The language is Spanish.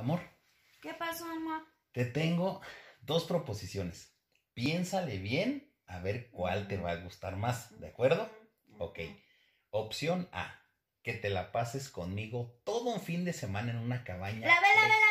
Amor. ¿Qué pasó, amor? Te tengo dos proposiciones. Piénsale bien a ver cuál te va a gustar más, ¿de acuerdo? Ok. Opción A, que te la pases conmigo todo un fin de semana en una cabaña. La vela,